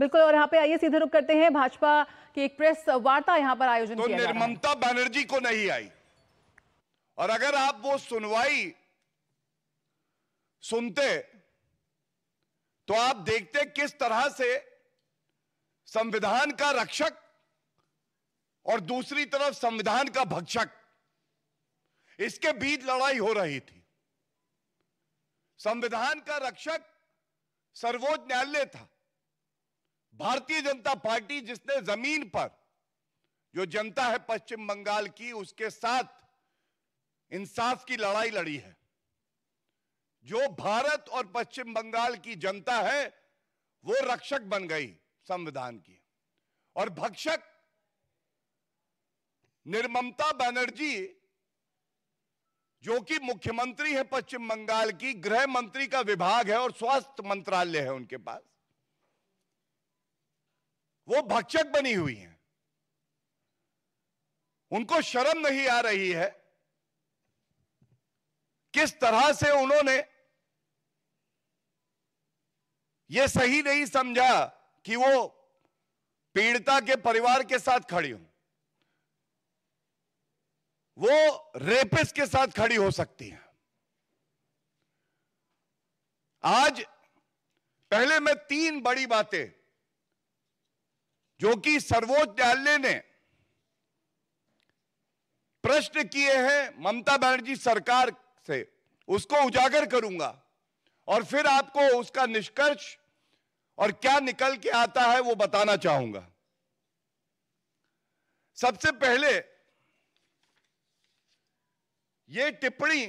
बिल्कुल और यहाँ पे आइए सीधे रुक करते हैं भाजपा की एक प्रेस वार्ता यहाँ पर आयोजन तो निर्ममता बनर्जी को नहीं आई और अगर आप वो सुनवाई सुनते तो आप देखते किस तरह से संविधान का रक्षक और दूसरी तरफ संविधान का भक्षक इसके बीच लड़ाई हो रही थी संविधान का रक्षक सर्वोच्च न्यायालय था भारतीय जनता पार्टी जिसने जमीन पर जो जनता है पश्चिम बंगाल की उसके साथ इंसाफ की लड़ाई लड़ी है जो भारत और पश्चिम बंगाल की जनता है वो रक्षक बन गई संविधान की और भक्षक निर्ममता बनर्जी जो कि मुख्यमंत्री है पश्चिम बंगाल की गृह मंत्री का विभाग है और स्वास्थ्य मंत्रालय है उनके पास वो भक्षक बनी हुई हैं उनको शर्म नहीं आ रही है किस तरह से उन्होंने ये सही नहीं समझा कि वो पीड़िता के परिवार के साथ खड़ी हूं वो रेपिस के साथ खड़ी हो सकती है आज पहले मैं तीन बड़ी बातें जो कि सर्वोच्च न्यायालय ने प्रश्न किए हैं ममता बनर्जी सरकार से उसको उजागर करूंगा और फिर आपको उसका निष्कर्ष और क्या निकल के आता है वो बताना चाहूंगा सबसे पहले ये टिप्पणी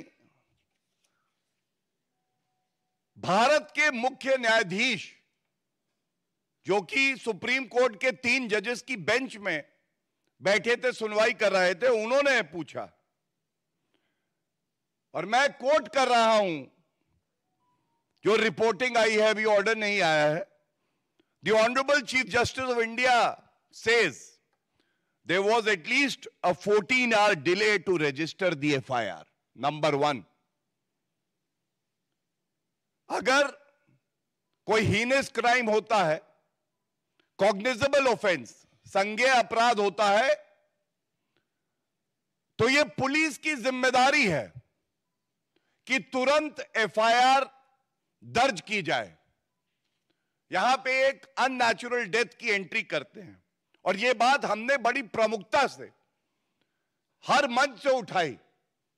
भारत के मुख्य न्यायाधीश जो कि सुप्रीम कोर्ट के तीन जजेस की बेंच में बैठे थे सुनवाई कर रहे थे उन्होंने पूछा और मैं कोर्ट कर रहा हूं जो रिपोर्टिंग आई है अभी ऑर्डर नहीं आया है the honourable chief justice of India says was at least a fourteen hour 14 to register the F I R number one अगर कोई हीनेस क्राइम होता है कॉग्निजेबल ऑफेंस संज्ञ अपराध होता है तो यह पुलिस की जिम्मेदारी है कि तुरंत एफआईआर दर्ज की जाए यहां पे एक अननेचुरल डेथ की एंट्री करते हैं और यह बात हमने बड़ी प्रमुखता से हर मंच से उठाई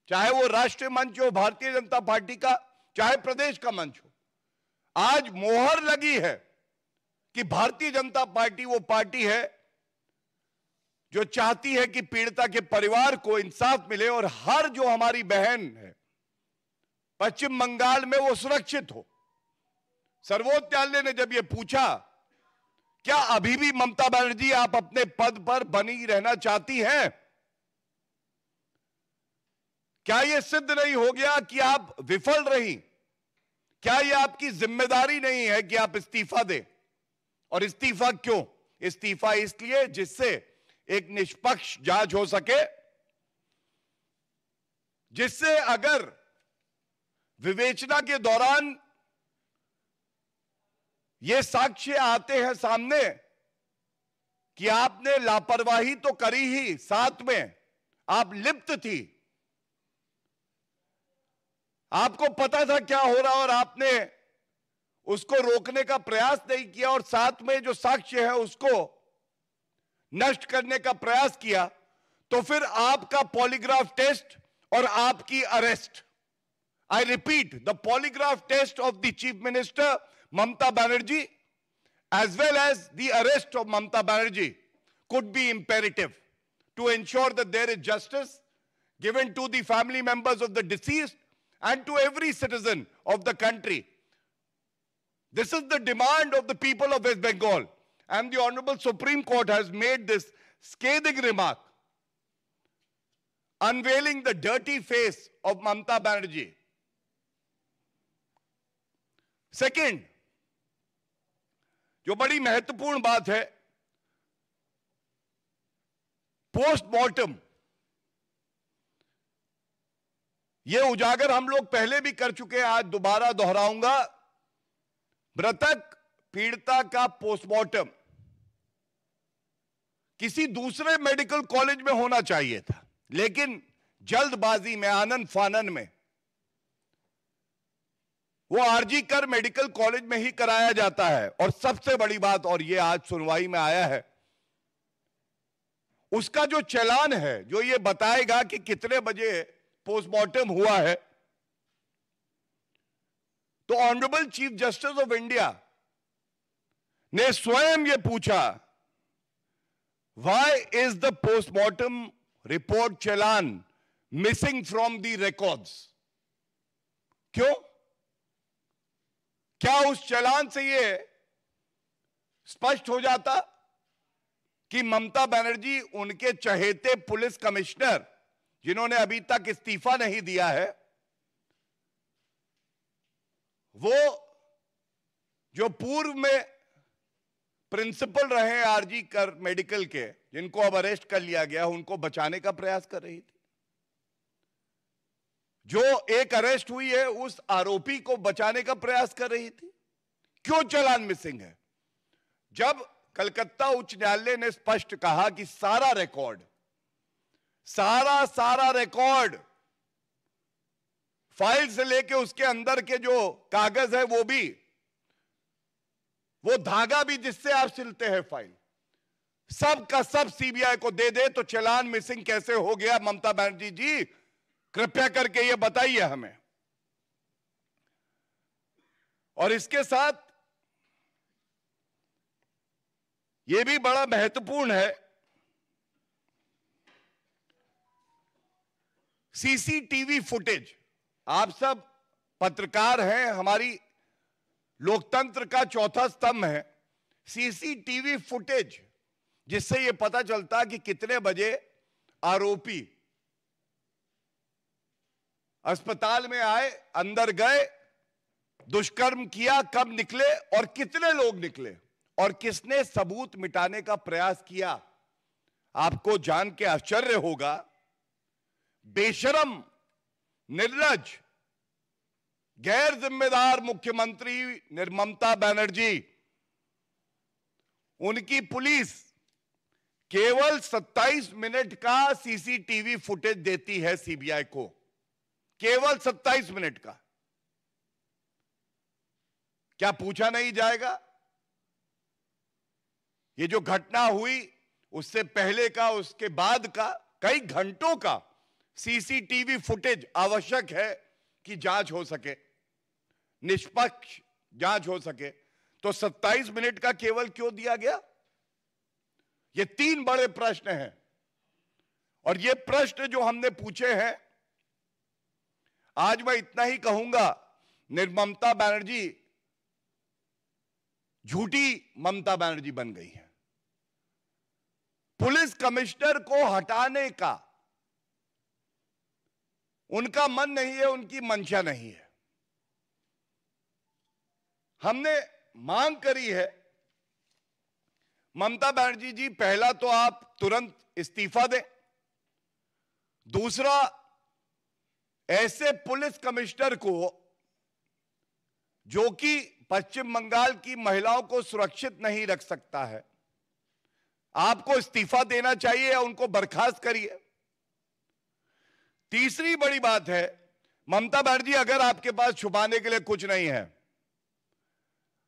चाहे वो राष्ट्रीय मंच हो भारतीय जनता पार्टी का चाहे प्रदेश का मंच हो आज मोहर लगी है कि भारतीय जनता पार्टी वो पार्टी है जो चाहती है कि पीड़िता के परिवार को इंसाफ मिले और हर जो हमारी बहन है पश्चिम बंगाल में वो सुरक्षित हो सर्वोच्च न्यायालय ने जब ये पूछा क्या अभी भी ममता बनर्जी आप अपने पद पर बनी रहना चाहती हैं क्या यह सिद्ध नहीं हो गया कि आप विफल रही क्या यह आपकी जिम्मेदारी नहीं है कि आप इस्तीफा दें और इस्तीफा क्यों इस्तीफा इसलिए जिससे एक निष्पक्ष जांच हो सके जिससे अगर विवेचना के दौरान ये साक्ष्य आते हैं सामने कि आपने लापरवाही तो करी ही साथ में आप लिप्त थी आपको पता था क्या हो रहा और आपने उसको रोकने का प्रयास नहीं किया और साथ में जो साक्ष्य है उसको नष्ट करने का प्रयास किया तो फिर आपका पॉलीग्राफ टेस्ट और आपकी arrest I repeat the polygraph test of the chief minister Mamata Banerjee as well as the arrest of Mamata Banerjee could be imperative to ensure the there is justice given to the family members of the deceased and to every citizen of the country This is the demand of the people of West Bengal. And the Honorable Supreme Court has made this scathing remark, unveiling the dirty face of Mamta Banerjee. Second जो बड़ी महत्वपूर्ण बात है postmortem ये उजागर हम लोग पहले भी कर चुके हैं आज दोबारा दोहराऊंगा मृतक पीड़िता का पोस्टमार्टम किसी दूसरे मेडिकल कॉलेज में होना चाहिए था लेकिन जल्दबाजी में आनंद फानन में वो आरजी कर मेडिकल कॉलेज में ही कराया जाता है और सबसे बड़ी बात और ये आज सुनवाई में आया है उसका जो चलान है जो ये बताएगा कि कितने बजे पोस्टमार्टम हुआ है तो honourable chief justice of India ने स्वयं यह पूछा why is the postmortem report challan missing from the record क्यों क्या उस चलान से यह स्पष्ट हो जाता कि ममता बनर्जी उनके चहेते पुलिस कमिश्नर जिन्होंने अभी तक इस्तीफा नहीं दिया है वो जो पूर्व में प्रिंसिपल रहे आरजी कर मेडिकल के जिनको अब अरेस्ट कर लिया गया उनको बचाने का प्रयास कर रही थी जो एक अरेस्ट हुई है उस आरोपी को बचाने का प्रयास कर रही थी क्यों चलान मिसिंग है जब कलकत्ता उच्च न्यायालय ने स्पष्ट कहा कि सारा रिकॉर्ड सारा सारा रिकॉर्ड फाइल से लेके उसके अंदर के जो कागज है वो भी वो धागा भी जिससे आप सिलते हैं फाइल सब का सब सीबीआई को दे दे तो चलान मिसिंग कैसे हो गया ममता बनर्जी जी कृपया करके ये बताइए हमें और इसके साथ ये भी बड़ा महत्वपूर्ण है सीसीटीवी फुटेज आप सब पत्रकार हैं हमारी लोकतंत्र का चौथा स्तंभ है सीसीटीवी फुटेज जिससे यह पता चलता कि कितने बजे आरोपी अस्पताल में आए अंदर गए दुष्कर्म किया कब निकले और कितने लोग निकले और किसने सबूत मिटाने का प्रयास किया आपको जान के आश्चर्य होगा बेशरम निर्लज गैर जिम्मेदार मुख्यमंत्री निर्ममता बनर्जी उनकी पुलिस केवल 27 मिनट का सीसीटीवी फुटेज देती है सीबीआई को केवल 27 मिनट का क्या पूछा नहीं जाएगा ये जो घटना हुई उससे पहले का उसके बाद का कई घंटों का सीसीटीवी फुटेज आवश्यक है कि जांच हो सके निष्पक्ष जांच हो सके तो 27 मिनट का केवल क्यों दिया गया ये तीन बड़े प्रश्न हैं और ये प्रश्न जो हमने पूछे हैं आज मैं इतना ही कहूंगा निर्ममता बनर्जी झूठी ममता बनर्जी बन गई है पुलिस कमिश्नर को हटाने का उनका मन नहीं है उनकी मंशा नहीं है हमने मांग करी है ममता बनर्जी जी पहला तो आप तुरंत इस्तीफा दें दूसरा ऐसे पुलिस कमिश्नर को जो कि पश्चिम बंगाल की महिलाओं को सुरक्षित नहीं रख सकता है आपको इस्तीफा देना चाहिए या उनको बर्खास्त करिए तीसरी बड़ी बात है ममता बनर्जी अगर आपके पास छुपाने के लिए कुछ नहीं है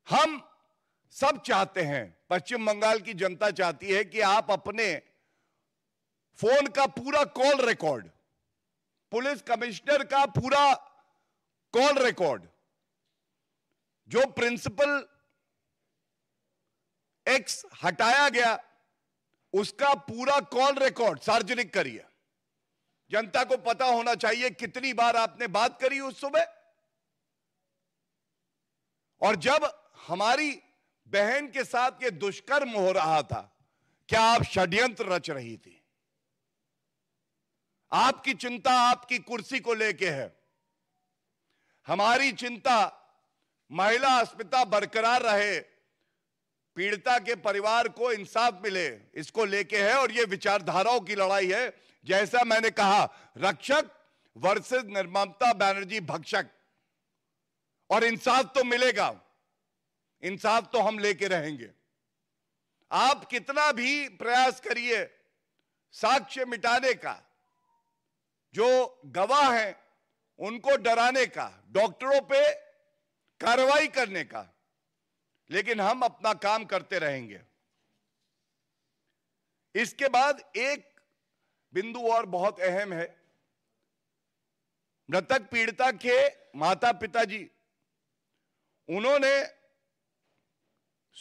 हम सब चाहते हैं पश्चिम बंगाल की जनता चाहती है कि आप अपने फोन का पूरा कॉल रिकॉर्ड पुलिस कमिश्नर का पूरा कॉल रिकॉर्ड जो प्रिंसिपल एक्स हटाया गया उसका पूरा कॉल रिकॉर्ड सार्वजनिक करिए जनता को पता होना चाहिए कितनी बार आपने बात करी उस सुबह और जब हमारी बहन के साथ ये दुष्कर्म हो रहा था क्या आप षड्यंत्र रच रही थी आपकी चिंता आपकी कुर्सी को लेके है हमारी चिंता महिला अस्मिता बरकरार रहे पीड़िता के परिवार को इंसाफ मिले इसको लेके है और ये विचारधाराओं की लड़ाई है जैसा मैंने कहा रक्षक वर्सेस निर्ममता बैनर्जी भक्षक और इंसाफ तो मिलेगा इंसाफ तो हम लेके रहेंगे आप कितना भी प्रयास करिए साक्ष्य मिटाने का जो गवाह हैं उनको डराने का डॉक्टरों पे कार्रवाई करने का लेकिन हम अपना काम करते रहेंगे इसके बाद एक बिंदु और बहुत अहम है मृतक पीड़िता के माता पिताजी उन्होंने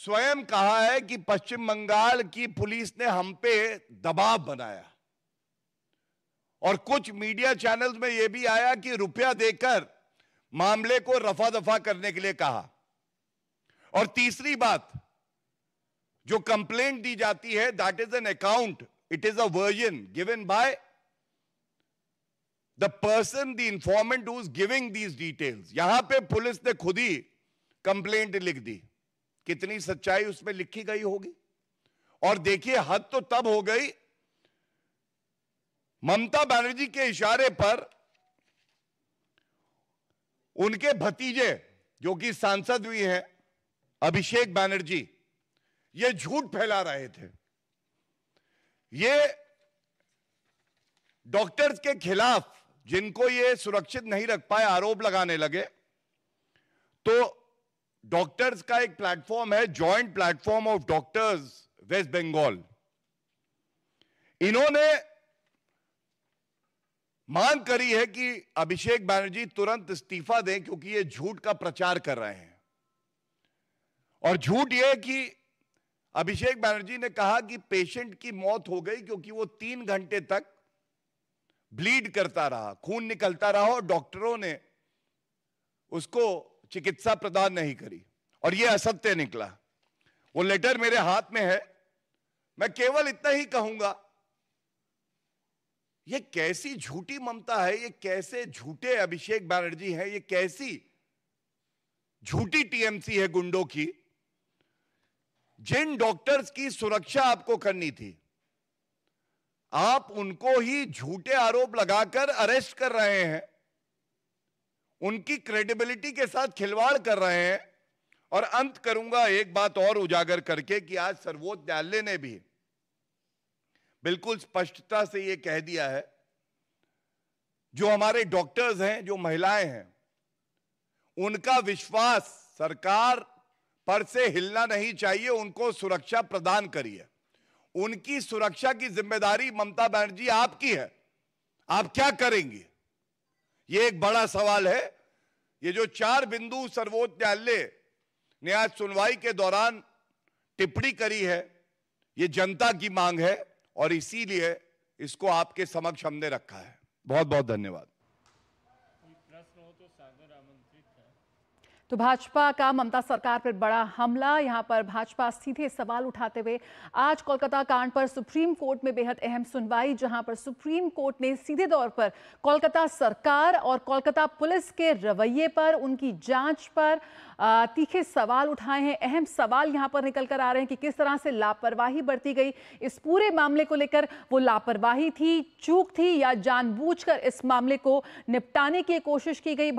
स्वयं कहा है कि पश्चिम बंगाल की पुलिस ने हम पे दबाव बनाया और कुछ मीडिया चैनल्स में यह भी आया कि रुपया देकर मामले को रफा दफा करने के लिए कहा और तीसरी बात जो कंप्लेंट दी जाती है that is an account It is a version given by the person, the informant who is giving these details. यहां पे पुलिस ने खुद ही कंप्लेंट लिख दी कितनी सच्चाई उसमें लिखी गई होगी और देखिए हद तो तब हो गई ममता बनर्जी के इशारे पर उनके भतीजे जो कि सांसद भी हैं अभिषेक बनर्जी ये झूठ फैला रहे थे ये डॉक्टर्स के खिलाफ जिनको ये सुरक्षित नहीं रख पाए आरोप लगाने लगे तो डॉक्टर्स का एक प्लेटफॉर्म है joint platform of doctors West Bengal इन्होंने मांग करी है कि अभिषेक बनर्जी तुरंत इस्तीफा दें क्योंकि ये झूठ का प्रचार कर रहे हैं और झूठ ये कि अभिषेक बैनर्जी ने कहा कि पेशेंट की मौत हो गई क्योंकि वो तीन घंटे तक ब्लीड करता रहा खून निकलता रहा और डॉक्टरों ने उसको चिकित्सा प्रदान नहीं करी और यह असत्य निकला वो लेटर मेरे हाथ में है मैं केवल इतना ही कहूंगा ये कैसी झूठी ममता है ये कैसे झूठे अभिषेक बैनर्जी है ये कैसी झूठी टीएमसी है गुंडों की जिन डॉक्टर्स की सुरक्षा आपको करनी थी आप उनको ही झूठे आरोप लगाकर अरेस्ट कर रहे हैं उनकी क्रेडिबिलिटी के साथ खिलवाड़ कर रहे हैं और अंत करूंगा एक बात और उजागर करके कि आज सर्वोच्च न्यायालय ने भी बिल्कुल स्पष्टता से यह कह दिया है जो हमारे डॉक्टर्स हैं जो महिलाएं हैं उनका विश्वास सरकार पर से हिलना नहीं चाहिए उनको सुरक्षा प्रदान करिए उनकी सुरक्षा की जिम्मेदारी ममता बनर्जी आपकी है आप क्या करेंगे ये एक बड़ा सवाल है ये जो चार बिंदु सर्वोच्च न्यायालय ने आज सुनवाई के दौरान टिप्पणी करी है ये जनता की मांग है और इसीलिए इसको आपके समक्ष हमने रखा है बहुत बहुत धन्यवाद तो भाजपा का ममता सरकार पर बड़ा हमला यहां पर भाजपा सीधे सवाल उठाते हुए आज कोलकाता कांड पर सुप्रीम कोर्ट में बेहद अहम सुनवाई जहां पर सुप्रीम कोर्ट ने सीधे तौर पर कोलकाता सरकार और कोलकाता पुलिस के रवैये पर उनकी जांच पर तीखे सवाल उठाए हैं अहम सवाल यहां पर निकल कर आ रहे हैं कि किस तरह से लापरवाही बरती गई इस पूरे मामले को लेकर वो लापरवाही थी चूक थी या जानबूझकर इस मामले को निपटाने की कोशिश की गई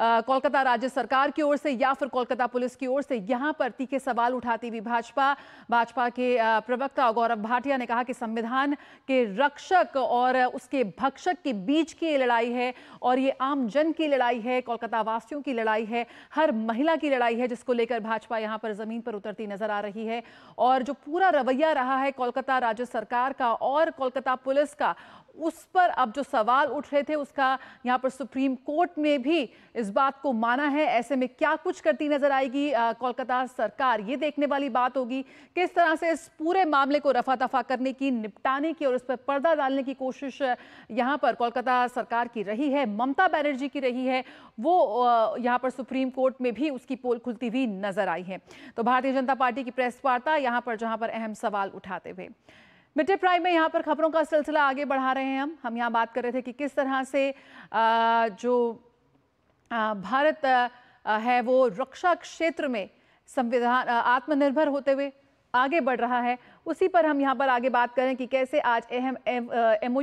कोलकाता राज्य सरकार की ओर से या फिर कोलकाता पुलिस की ओर से यहाँ पर तीखे सवाल उठाती हुई भाजपा भाजपा के प्रवक्ता गौरव भाटिया ने कहा कि संविधान के रक्षक और उसके भक्षक के बीच की लड़ाई है और ये आम जन की लड़ाई है कोलकाता वासियों की लड़ाई है हर महिला की लड़ाई है जिसको लेकर भाजपा यहाँ पर जमीन पर उतरती नजर आ रही है और जो पूरा रवैया रहा है कोलकाता राज्य सरकार का और कोलकाता पुलिस का उस पर अब जो सवाल उठ रहे थे उसका यहाँ पर सुप्रीम कोर्ट ने भी इस बात को माना है ऐसे में क्या कुछ करती नजर आएगी कोलकाता सरकार ये देखने वाली बात होगी किस तरह से इस पूरे मामले को रफा दफा करने की निपटाने की और इस पर पर्दा डालने की कोशिश यहाँ पर कोलकाता सरकार की रही है ममता बनर्जी की रही है वो यहाँ पर सुप्रीम कोर्ट में भी उसकी पोल खुलती हुई नजर आई है तो भारतीय जनता पार्टी की प्रेस वार्ता यहाँ पर जहाँ पर अहम सवाल उठाते हुए मिड प्राइम में यहाँ पर खबरों का सिलसिला आगे बढ़ा रहे हैं हम हम यहाँ बात कर रहे थे कि किस तरह से जो भारत है वो रक्षा क्षेत्र में संविधान आत्मनिर्भर होते हुए आगे बढ़ रहा है उसी पर हम यहाँ पर आगे बात करें कि कैसे आज अहम एम